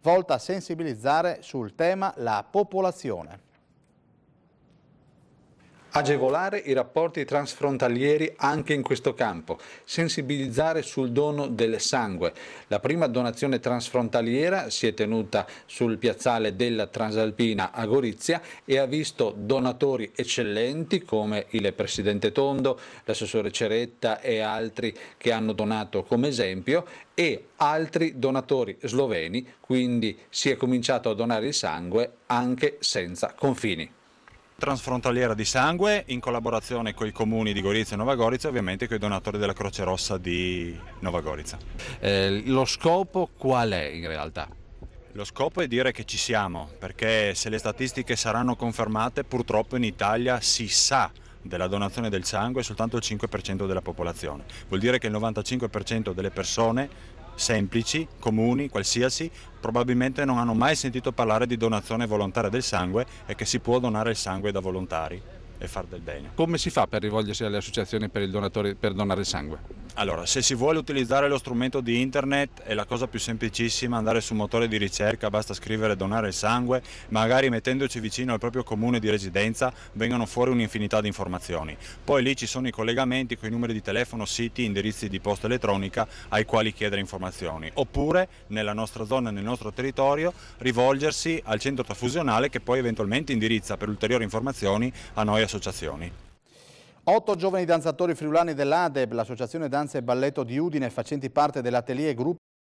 volta a sensibilizzare sul tema la popolazione agevolare i rapporti transfrontalieri anche in questo campo, sensibilizzare sul dono del sangue. La prima donazione transfrontaliera si è tenuta sul piazzale della Transalpina a Gorizia e ha visto donatori eccellenti come il Presidente Tondo, l'assessore Ceretta e altri che hanno donato come esempio e altri donatori sloveni, quindi si è cominciato a donare il sangue anche senza confini. Transfrontaliera di Sangue in collaborazione con i comuni di Gorizia e Nova e ovviamente con i donatori della Croce Rossa di Nova Eh, lo scopo qual è in realtà? Lo scopo è dire che ci siamo, perché se le statistiche saranno confermate purtroppo in Italia si sa della donazione del sangue soltanto il 5% della popolazione. Vuol dire che il 95% delle persone semplici, comuni, qualsiasi, probabilmente non hanno mai sentito parlare di donazione volontaria del sangue e che si può donare il sangue da volontari e far del bene. Come si fa per rivolgersi alle associazioni per, il per donare il sangue? Allora, se si vuole utilizzare lo strumento di internet è la cosa più semplicissima, andare su un motore di ricerca, basta scrivere donare il sangue, magari mettendoci vicino al proprio comune di residenza vengono fuori un'infinità di informazioni. Poi lì ci sono i collegamenti con i numeri di telefono, siti, indirizzi di posta elettronica ai quali chiedere informazioni. Oppure nella nostra zona, nel nostro territorio, rivolgersi al centro trafusionale che poi eventualmente indirizza per ulteriori informazioni a noi associazioni. Otto giovani danzatori friulani dell'ADEB, l'Associazione Danza e Balletto di Udine, facenti parte dell'atelier Gruppo